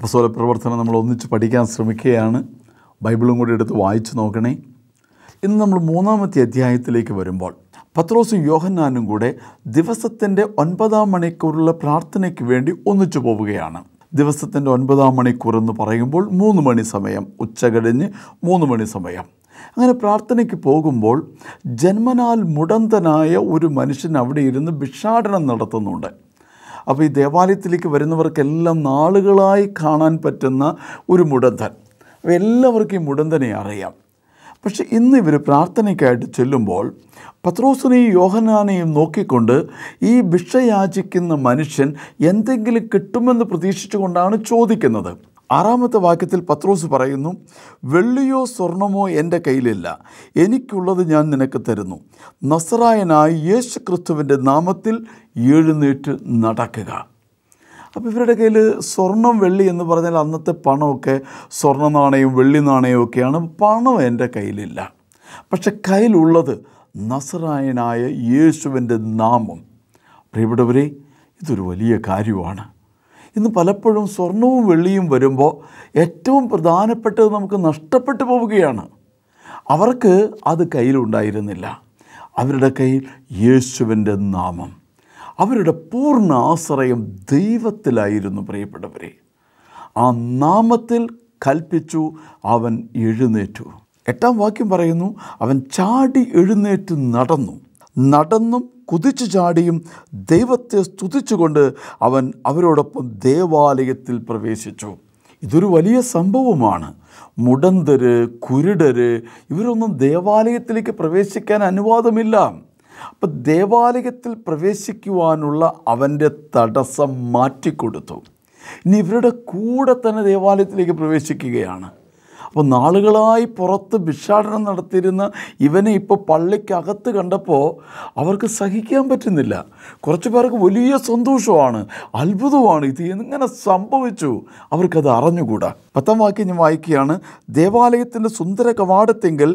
അപ്പസോല പ്രവർത്തനം നമ്മൾ ഒന്നിച്ച് പഠിക്കാൻ ശ്രമിക്കുകയാണ് ബൈബിളും കൂടി എടുത്ത് വായിച്ചു നോക്കണേ ഇന്ന് നമ്മൾ മൂന്നാമത്തെ അധ്യായത്തിലേക്ക് വരുമ്പോൾ പത്രോസും യോഹന്നാനും കൂടെ ദിവസത്തിൻ്റെ ഒൻപതാം മണിക്കൂറുള്ള പ്രാർത്ഥനയ്ക്ക് വേണ്ടി ഒന്നിച്ചു പോവുകയാണ് ദിവസത്തിൻ്റെ ഒൻപതാം മണിക്കൂർ എന്ന് പറയുമ്പോൾ മൂന്ന് മണി സമയം ഉച്ച കഴിഞ്ഞ് മൂന്ന് മണി സമയം അങ്ങനെ പ്രാർത്ഥനയ്ക്ക് പോകുമ്പോൾ ജന്മനാൽ മുടന്തനായ ഒരു മനുഷ്യൻ അവിടെ ഇരുന്ന് ഭിക്ഷാടനം നടത്തുന്നുണ്ട് അപ്പോൾ ഈ ദേവാലയത്തിലേക്ക് വരുന്നവർക്കെല്ലാം നാളുകളായി കാണാൻ പറ്റുന്ന ഒരു മുടന്തൻ അപ്പോൾ എല്ലാവർക്കും ഈ മുടന്തനെ അറിയാം പക്ഷേ ഇന്ന് ഇവർ പ്രാർത്ഥനയ്ക്കായിട്ട് ചെല്ലുമ്പോൾ പത്രോസിനെയും യോഹനാനെയും നോക്കിക്കൊണ്ട് ഈ ഭിക്ഷയാചിക്കുന്ന യാചിക്കുന്ന മനുഷ്യൻ എന്തെങ്കിലും കിട്ടുമെന്ന് പ്രതീക്ഷിച്ചുകൊണ്ടാണ് ചോദിക്കുന്നത് ആറാമത്തെ വാക്യത്തിൽ പത്രോസ് പറയുന്നു വെള്ളിയോ സ്വർണമോ എൻ്റെ കയ്യിലില്ല എനിക്കുള്ളത് ഞാൻ നിനക്ക് തരുന്നു നസറായനായി യേശു ക്രിസ്തുവിൻ്റെ നാമത്തിൽ എഴുന്നേറ്റ് നടക്കുക അപ്പോൾ ഇവരുടെ കയ്യിൽ സ്വർണം വെള്ളി എന്ന് പറഞ്ഞാൽ അന്നത്തെ പണമൊക്കെ സ്വർണ്ണ നാണയവും വെള്ളി നാണയവും ഒക്കെയാണ് പണം എൻ്റെ കയ്യിലില്ല പക്ഷെ കയ്യിലുള്ളത് നസറായനായ യേശുവിൻ്റെ നാമം പ്രിയപ്പെട്ടവരെ ഇതൊരു വലിയ കാര്യമാണ് ഇന്ന് പലപ്പോഴും സ്വർണവും വെള്ളിയും വരുമ്പോൾ ഏറ്റവും പ്രധാനപ്പെട്ടത് നമുക്ക് നഷ്ടപ്പെട്ടു പോവുകയാണ് അവർക്ക് അത് കയ്യിലുണ്ടായിരുന്നില്ല അവരുടെ കയ്യിൽ യേശുവിൻ്റെ നാമം അവരുടെ പൂർണ്ണ ആശ്രയം ദൈവത്തിലായിരുന്നു പ്രിയപ്പെട്ടവരെ ആ നാമത്തിൽ കൽപ്പിച്ചു അവൻ എഴുന്നേറ്റു എട്ടാം വാക്യം പറയുന്നു അവൻ ചാടി എഴുന്നേറ്റ് നടന്നു നടന്നും കുതിച്ചു ചാടിയും ദൈവത്തെ സ്തുതിച്ചുകൊണ്ട് അവൻ അവരോടൊപ്പം ദേവാലയത്തിൽ പ്രവേശിച്ചു ഇതൊരു വലിയ സംഭവമാണ് മുടന്തര് കുരുടര് ഇവരൊന്നും ദേവാലയത്തിലേക്ക് പ്രവേശിക്കാൻ അനുവാദമില്ല അപ്പം ദേവാലയത്തിൽ പ്രവേശിക്കുവാനുള്ള അവൻ്റെ തടസ്സം മാറ്റിക്കൊടുത്തു ഇനി ഇവരുടെ കൂടെ തന്നെ ദേവാലയത്തിലേക്ക് പ്രവേശിക്കുകയാണ് അപ്പോൾ നാളുകളായി പുറത്ത് ഭിക്ഷാടനം നടത്തിയിരുന്ന ഇവനെ ഇപ്പോൾ പള്ളിക്കകത്ത് കണ്ടപ്പോൾ അവർക്ക് സഹിക്കാൻ പറ്റുന്നില്ല കുറച്ച് പേർക്ക് വലിയ സന്തോഷമാണ് അത്ഭുതമാണ് ഇത് എങ്ങനെ സംഭവിച്ചു അവർക്കത് അറിഞ്ഞുകൂടാ പത്താം വാക്യം ഞാൻ വായിക്കുകയാണ് ദേവാലയത്തിൻ്റെ സുന്ദര കവാടത്തെങ്കിൽ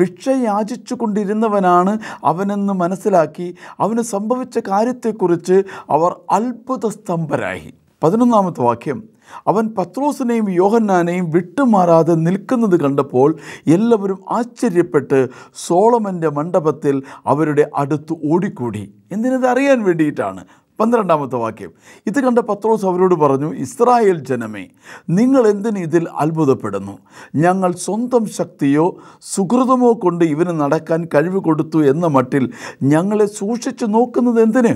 ഭിക്ഷ യാചിച്ചു കൊണ്ടിരുന്നവനാണ് അവനെന്ന് മനസ്സിലാക്കി അവന് സംഭവിച്ച കാര്യത്തെക്കുറിച്ച് അവർ അത്ഭുത സ്തംഭരായി പതിനൊന്നാമത്തെ വാക്യം അവൻ പത്രോസിനെയും യോഹന്നാനെയും വിട്ടുമാറാതെ നിൽക്കുന്നത് കണ്ടപ്പോൾ എല്ലാവരും ആശ്ചര്യപ്പെട്ട് സോളമൻ്റെ മണ്ഡപത്തിൽ അവരുടെ അടുത്ത് ഓടിക്കൂടി എന്തിനത് അറിയാൻ വേണ്ടിയിട്ടാണ് പന്ത്രണ്ടാമത്തെ വാക്യം ഇത് കണ്ട പത്രോസ് അവരോട് പറഞ്ഞു ഇസ്രായേൽ ജനമേ നിങ്ങൾ എന്തിന് ഇതിൽ അത്ഭുതപ്പെടുന്നു ഞങ്ങൾ സ്വന്തം ശക്തിയോ സുഹൃതമോ കൊണ്ട് ഇവന് നടക്കാൻ കഴിവ് കൊടുത്തു എന്ന മട്ടിൽ ഞങ്ങളെ സൂക്ഷിച്ചു നോക്കുന്നത് എന്തിന്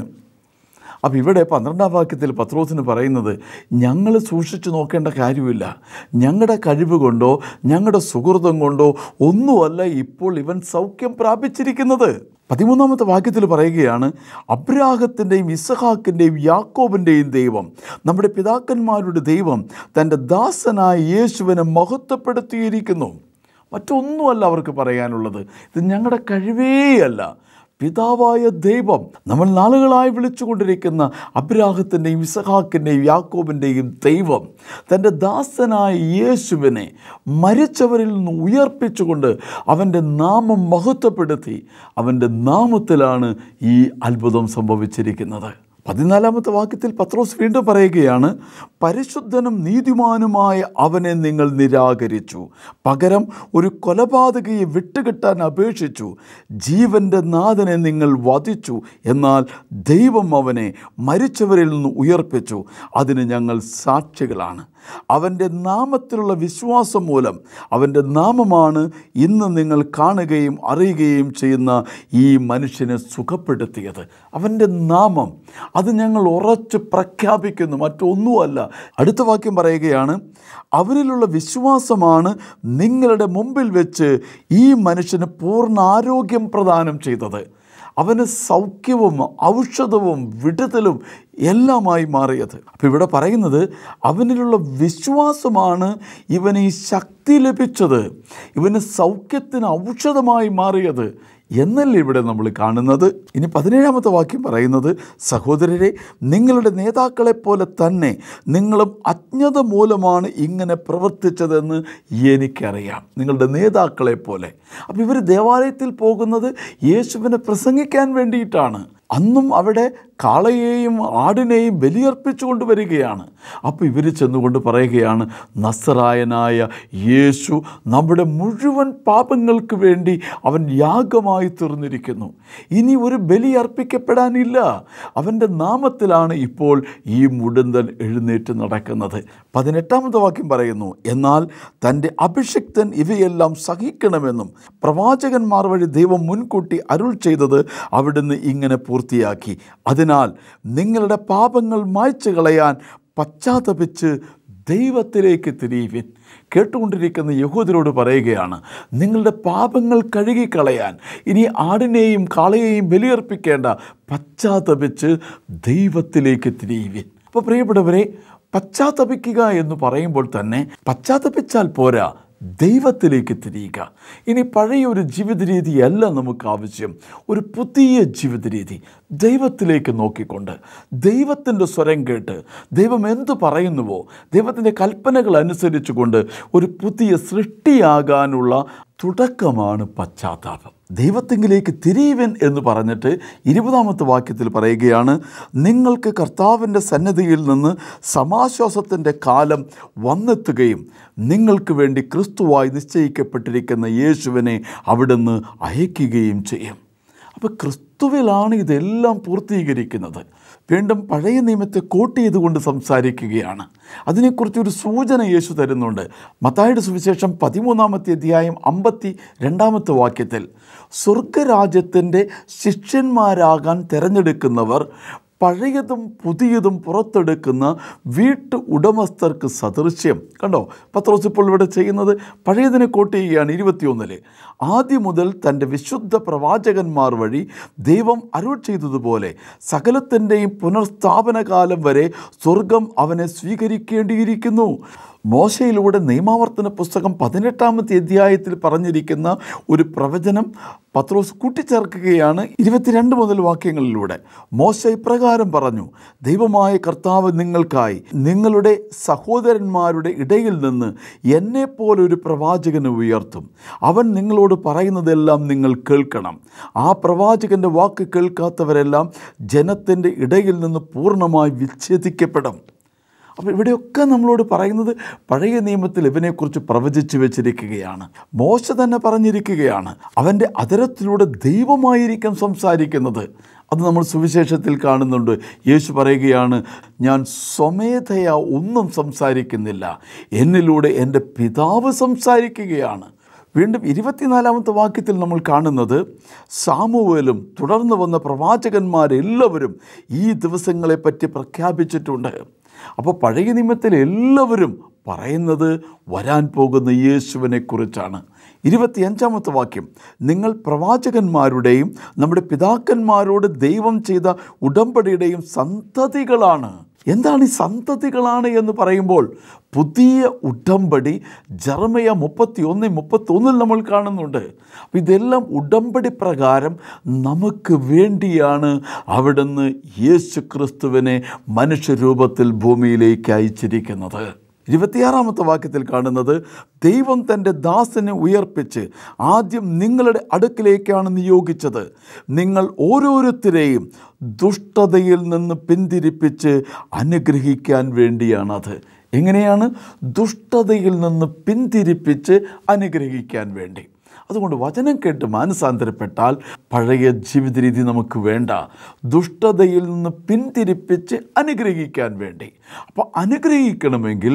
അപ്പോൾ ഇവിടെ പന്ത്രണ്ടാം വാക്യത്തിൽ പത്രോസിന് പറയുന്നത് ഞങ്ങൾ സൂക്ഷിച്ചു നോക്കേണ്ട കാര്യമില്ല ഞങ്ങളുടെ കഴിവ് കൊണ്ടോ ഞങ്ങളുടെ സുഹൃതം കൊണ്ടോ ഒന്നുമല്ല ഇപ്പോൾ ഇവൻ സൗഖ്യം പ്രാപിച്ചിരിക്കുന്നത് പതിമൂന്നാമത്തെ വാക്യത്തിൽ പറയുകയാണ് അബ്രാഹത്തിൻ്റെയും ഇസഹാക്കിൻ്റെയും യാക്കോബിൻ്റെയും ദൈവം നമ്മുടെ പിതാക്കന്മാരുടെ ദൈവം തൻ്റെ ദാസനായ യേശുവിനെ മഹത്വപ്പെടുത്തിയിരിക്കുന്നു മറ്റൊന്നുമല്ല അവർക്ക് പറയാനുള്ളത് ഇത് ഞങ്ങളുടെ കഴിവേയല്ല പിതാവായ ദൈവം നമ്മൾ നാളുകളായി വിളിച്ചുകൊണ്ടിരിക്കുന്ന അബ്രാഹത്തിൻ്റെയും ഇസഹാക്കിൻ്റെയും യാക്കോബിൻ്റെയും ദൈവം തൻ്റെ ദാസനായ യേശുവിനെ മരിച്ചവരിൽ നിന്ന് ഉയർപ്പിച്ചുകൊണ്ട് അവൻ്റെ നാമം മഹത്വപ്പെടുത്തി അവൻ്റെ നാമത്തിലാണ് ഈ അത്ഭുതം സംഭവിച്ചിരിക്കുന്നത് പതിനാലാമത്തെ വാക്യത്തിൽ പത്രോസ് വീണ്ടും പറയുകയാണ് പരിശുദ്ധനും നീതിമാനുമായ അവനെ നിങ്ങൾ നിരാകരിച്ചു പകരം ഒരു കൊലപാതകയെ വിട്ടുകിട്ടാൻ അപേക്ഷിച്ചു ജീവൻ്റെ നാഥനെ നിങ്ങൾ വധിച്ചു എന്നാൽ ദൈവം അവനെ മരിച്ചവരിൽ നിന്ന് ഉയർപ്പിച്ചു അതിന് ഞങ്ങൾ സാക്ഷികളാണ് അവൻ്റെ നാമത്തിലുള്ള വിശ്വാസം മൂലം അവൻ്റെ നാമമാണ് ഇന്ന് നിങ്ങൾ കാണുകയും അറിയുകയും ചെയ്യുന്ന ഈ മനുഷ്യനെ സുഖപ്പെടുത്തിയത് അവൻ്റെ നാമം അത് ഞങ്ങൾ ഉറച്ച് പ്രഖ്യാപിക്കുന്നു മറ്റൊന്നുമല്ല അടുത്ത വാക്യം പറയുകയാണ് അവരിലുള്ള വിശ്വാസമാണ് നിങ്ങളുടെ മുമ്പിൽ വെച്ച് ഈ മനുഷ്യന് പൂർണ്ണ ആരോഗ്യം പ്രദാനം ചെയ്തത് അവന് സൗഖ്യവും ഔഷധവും വിടുതലും എല്ലാമായി മാറിയത് അപ്പോൾ ഇവിടെ പറയുന്നത് അവനിലുള്ള വിശ്വാസമാണ് ഇവന് ഈ ശക്തി ലഭിച്ചത് ഇവന് സൗഖ്യത്തിന് ഔഷധമായി മാറിയത് എന്നല്ല ഇവിടെ നമ്മൾ കാണുന്നത് ഇനി പതിനേഴാമത്തെ വാക്യം പറയുന്നത് സഹോദരരെ നിങ്ങളുടെ നേതാക്കളെപ്പോലെ തന്നെ നിങ്ങളും അജ്ഞത മൂലമാണ് ഇങ്ങനെ പ്രവർത്തിച്ചതെന്ന് എനിക്കറിയാം നിങ്ങളുടെ നേതാക്കളെപ്പോലെ അപ്പോൾ ഇവർ ദേവാലയത്തിൽ പോകുന്നത് യേശുവിനെ പ്രസംഗിക്കാൻ വേണ്ടിയിട്ടാണ് അന്നും അവിടെ കാളയെയും ആടിനെയും ബലിയർപ്പിച്ചു കൊണ്ടുവരികയാണ് അപ്പോൾ ഇവർ ചെന്നുകൊണ്ട് പറയുകയാണ് നസറായനായ യേശു നമ്മുടെ മുഴുവൻ പാപങ്ങൾക്ക് വേണ്ടി അവൻ യാഗമായി തീർന്നിരിക്കുന്നു ഇനി ഒരു ബലി അർപ്പിക്കപ്പെടാനില്ല അവൻ്റെ നാമത്തിലാണ് ഇപ്പോൾ ഈ മുടന്തൻ എഴുന്നേറ്റ് നടക്കുന്നത് പതിനെട്ടാമത്തെ വാക്യം പറയുന്നു എന്നാൽ തൻ്റെ അഭിഷിക്തൻ ഇവയെല്ലാം സഹിക്കണമെന്നും പ്രവാചകന്മാർ വഴി ദൈവം മുൻകൂട്ടി അരുൾ ചെയ്തത് അവിടുന്ന് ഇങ്ങനെ പൂർത്തിയാക്കി അതിന് അതിനാൽ നിങ്ങളുടെ പാപങ്ങൾ മായ്ച്ചു കളയാൻ പശ്ചാത്തപിച്ച് ദൈവത്തിലേക്ക് തിരിയുവിൻ കേട്ടുകൊണ്ടിരിക്കുന്ന യഹൂദരോട് പറയുകയാണ് നിങ്ങളുടെ പാപങ്ങൾ കഴുകിക്കളയാൻ ഇനി ആടിനെയും കാളയെയും ബലിയർപ്പിക്കേണ്ട പശ്ചാത്തപിച്ച് ദൈവത്തിലേക്ക് തിരിയുവിൻ അപ്പോൾ പ്രിയപ്പെട്ടവരെ പശ്ചാത്തപിക്കുക എന്ന് പറയുമ്പോൾ തന്നെ പശ്ചാത്തപിച്ചാൽ പോരാ ദൈവത്തിലേക്ക് തിരിയുക ഇനി പഴയ ഒരു ജീവിത രീതിയല്ല നമുക്ക് ആവശ്യം ഒരു പുതിയ ജീവിത രീതി ദൈവത്തിലേക്ക് നോക്കിക്കൊണ്ട് ദൈവത്തിൻ്റെ സ്വരം കേട്ട് ദൈവം എന്തു പറയുന്നുവോ ദൈവത്തിൻ്റെ കൽപ്പനകൾ അനുസരിച്ചുകൊണ്ട് ഒരു പുതിയ സൃഷ്ടിയാകാനുള്ള തുടക്കമാണ് പശ്ചാത്താപം ദൈവത്തെങ്കിലേക്ക് തിരിയുവൻ എന്ന് പറഞ്ഞിട്ട് ഇരുപതാമത്തെ വാക്യത്തിൽ പറയുകയാണ് നിങ്ങൾക്ക് കർത്താവിൻ്റെ സന്നദ്ധിയിൽ നിന്ന് സമാശ്വാസത്തിൻ്റെ കാലം വന്നെത്തുകയും നിങ്ങൾക്ക് വേണ്ടി ക്രിസ്തുവായി നിശ്ചയിക്കപ്പെട്ടിരിക്കുന്ന യേശുവിനെ അവിടുന്ന് അയക്കുകയും ചെയ്യും അപ്പോൾ ക്രിസ്തുവിലാണ് ഇതെല്ലാം പൂർത്തീകരിക്കുന്നത് വീണ്ടും പഴയ നിയമത്തെ കോട്ട് ചെയ്തുകൊണ്ട് സംസാരിക്കുകയാണ് അതിനെക്കുറിച്ചൊരു സൂചന യേശു തരുന്നുണ്ട് മത്തായുടെ സുവിശേഷം പതിമൂന്നാമത്തെ അധ്യായം അമ്പത്തി രണ്ടാമത്തെ വാക്യത്തിൽ സ്വർഗരാജ്യത്തിൻ്റെ ശിഷ്യന്മാരാകാൻ തിരഞ്ഞെടുക്കുന്നവർ പഴയതും പുതിയതും പുറത്തെടുക്കുന്ന വീട്ടു ഉടമസ്ഥർക്ക് സദൃശ്യം കണ്ടോ പത്രോസ് ഇപ്പോൾ ഇവിടെ ചെയ്യുന്നത് പഴയതിനെ കോട്ട് ചെയ്യുകയാണ് ഇരുപത്തിയൊന്നിൽ ആദ്യം മുതൽ തൻ്റെ വിശുദ്ധ പ്രവാചകന്മാർ വഴി ദൈവം അരുൾ ചെയ്തതുപോലെ സകലത്തിൻ്റെയും പുനർസ്ഥാപന കാലം വരെ സ്വർഗം അവനെ സ്വീകരിക്കേണ്ടിയിരിക്കുന്നു മോശയിലൂടെ നിയമാവർത്തന പുസ്തകം പതിനെട്ടാമത്തെ അധ്യായത്തിൽ പറഞ്ഞിരിക്കുന്ന ഒരു പ്രവചനം പത്രോസ് കൂട്ടിച്ചേർക്കുകയാണ് ഇരുപത്തിരണ്ട് മുതൽ വാക്യങ്ങളിലൂടെ മോശ ഇപ്രകാരം പറഞ്ഞു ദൈവമായ കർത്താവ് നിങ്ങൾക്കായി നിങ്ങളുടെ സഹോദരന്മാരുടെ ഇടയിൽ നിന്ന് എന്നെപ്പോലൊരു പ്രവാചകനെ ഉയർത്തും അവൻ നിങ്ങളോട് പറയുന്നതെല്ലാം നിങ്ങൾ കേൾക്കണം ആ പ്രവാചകൻ്റെ വാക്ക് കേൾക്കാത്തവരെല്ലാം ജനത്തിൻ്റെ ഇടയിൽ നിന്ന് പൂർണ്ണമായി വിച്ഛേദിക്കപ്പെടും അപ്പോൾ ഇവിടെയൊക്കെ നമ്മളോട് പറയുന്നത് പഴയ നിയമത്തിൽ ഇവനെക്കുറിച്ച് പ്രവചിച്ചു വെച്ചിരിക്കുകയാണ് മോശ തന്നെ പറഞ്ഞിരിക്കുകയാണ് അവൻ്റെ അതരത്തിലൂടെ ദൈവമായിരിക്കും സംസാരിക്കുന്നത് അത് നമ്മൾ സുവിശേഷത്തിൽ കാണുന്നുണ്ട് യേശു പറയുകയാണ് ഞാൻ സ്വമേധയാ ഒന്നും സംസാരിക്കുന്നില്ല എന്നിലൂടെ എൻ്റെ പിതാവ് സംസാരിക്കുകയാണ് വീണ്ടും ഇരുപത്തിനാലാമത്തെ വാക്യത്തിൽ നമ്മൾ കാണുന്നത് സാമുവേലും തുടർന്ന് വന്ന പ്രവാചകന്മാരെല്ലാവരും ഈ ദിവസങ്ങളെപ്പറ്റി പ്രഖ്യാപിച്ചിട്ടുണ്ട് അപ്പോൾ പഴയ നിയമത്തിൽ എല്ലാവരും പറയുന്നത് വരാൻ പോകുന്ന യേശുവിനെക്കുറിച്ചാണ് ഇരുപത്തിയഞ്ചാമത്തെ വാക്യം നിങ്ങൾ പ്രവാചകന്മാരുടെയും നമ്മുടെ പിതാക്കന്മാരോട് ദൈവം ചെയ്ത ഉടമ്പടിയുടെയും സന്തതികളാണ് എന്താണ് ഈ സന്തതികളാണ് എന്ന് പറയുമ്പോൾ പുതിയ ഉടമ്പടി ജർമ്മയ മുപ്പത്തി ഒന്ന് മുപ്പത്തൊന്നിൽ നമ്മൾ കാണുന്നുണ്ട് അപ്പം ഇതെല്ലാം ഉടമ്പടി പ്രകാരം നമുക്ക് വേണ്ടിയാണ് അവിടുന്ന് യേശു ക്രിസ്തുവിനെ മനുഷ്യരൂപത്തിൽ ഭൂമിയിലേക്ക് അയച്ചിരിക്കുന്നത് ഇരുപത്തിയാറാമത്തെ വാക്യത്തിൽ കാണുന്നത് ദൈവം തൻ്റെ ദാസനെ ഉയർപ്പിച്ച് ആദ്യം നിങ്ങളുടെ അടുക്കിലേക്കാണ് നിയോഗിച്ചത് നിങ്ങൾ ഓരോരുത്തരെയും ദുഷ്ടതയിൽ നിന്ന് പിന്തിരിപ്പിച്ച് അനുഗ്രഹിക്കാൻ വേണ്ടിയാണത് എങ്ങനെയാണ് ദുഷ്ടതയിൽ നിന്ന് പിന്തിരിപ്പിച്ച് അനുഗ്രഹിക്കാൻ വേണ്ടി അതുകൊണ്ട് വചനം കേട്ട് മാനസാന്തരപ്പെട്ടാൽ പഴയ ജീവിത രീതി നമുക്ക് വേണ്ട ദുഷ്ടതയിൽ നിന്ന് പിന്തിരിപ്പിച്ച് അനുഗ്രഹിക്കാൻ വേണ്ടി അപ്പോൾ അനുഗ്രഹിക്കണമെങ്കിൽ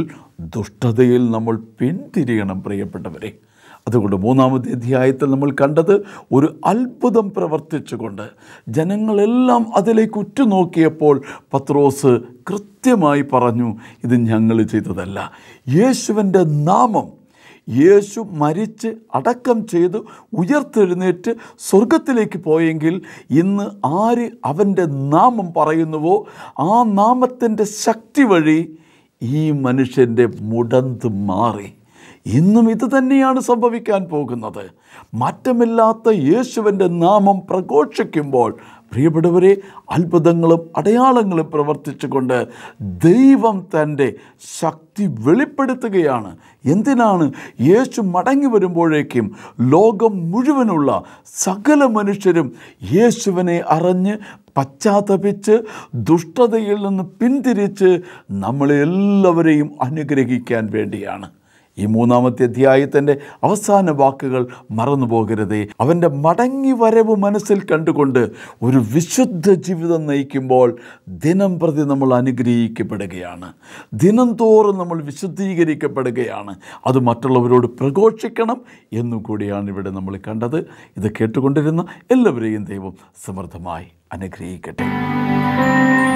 ദുഷ്ടതയിൽ നമ്മൾ പിന്തിരിയണം പ്രിയപ്പെട്ടവരെ അതുകൊണ്ട് മൂന്നാമത്തെ അധ്യായത്തിൽ നമ്മൾ കണ്ടത് ഒരു അത്ഭുതം പ്രവർത്തിച്ചുകൊണ്ട് ജനങ്ങളെല്ലാം അതിലേക്ക് ഉറ്റുനോക്കിയപ്പോൾ പത്രോസ് കൃത്യമായി പറഞ്ഞു ഇത് ഞങ്ങൾ ചെയ്തതല്ല യേശുവിൻ്റെ നാമം യേശു മരിച്ച് അടക്കം ചെയ്ത് ഉയർത്തെഴുന്നേറ്റ് സ്വർഗത്തിലേക്ക് പോയെങ്കിൽ ഇന്ന് ആര് അവൻ്റെ നാമം പറയുന്നുവോ ആ നാമത്തിൻ്റെ ശക്തി വഴി ഈ മനുഷ്യൻ്റെ മുടന്ത് മാറി ഇന്നും ഇത് തന്നെയാണ് സംഭവിക്കാൻ പോകുന്നത് മാറ്റമില്ലാത്ത യേശുവിൻ്റെ നാമം പ്രഘോഷിക്കുമ്പോൾ പ്രിയപ്പെട്ടവരെ അത്ഭുതങ്ങളും അടയാളങ്ങളും പ്രവർത്തിച്ചുകൊണ്ട് ദൈവം തൻ്റെ ശക്തി വെളിപ്പെടുത്തുകയാണ് എന്തിനാണ് യേശു മടങ്ങി വരുമ്പോഴേക്കും ലോകം മുഴുവനുള്ള സകല മനുഷ്യരും യേശുവിനെ അറിഞ്ഞ് പശ്ചാത്തപിച്ച് ദുഷ്ടതയിൽ നിന്ന് പിന്തിരിച്ച് നമ്മളെല്ലാവരെയും അനുഗ്രഹിക്കാൻ വേണ്ടിയാണ് ഈ മൂന്നാമത്തെ അധ്യായത്തിൻ്റെ അവസാന വാക്കുകൾ മറന്നു പോകരുതേ അവൻ്റെ മടങ്ങി വരവ് മനസ്സിൽ കണ്ടുകൊണ്ട് ഒരു വിശുദ്ധ ജീവിതം നയിക്കുമ്പോൾ ദിനം പ്രതി നമ്മൾ അനുഗ്രഹിക്കപ്പെടുകയാണ് ദിനം തോറും നമ്മൾ വിശുദ്ധീകരിക്കപ്പെടുകയാണ് അത് മറ്റുള്ളവരോട് പ്രഘോഷിക്കണം എന്നും കൂടിയാണ് ഇവിടെ നമ്മൾ കണ്ടത് ഇത് കേട്ടുകൊണ്ടിരുന്ന എല്ലാവരെയും ദൈവം സമൃദ്ധമായി അനുഗ്രഹിക്കട്ടെ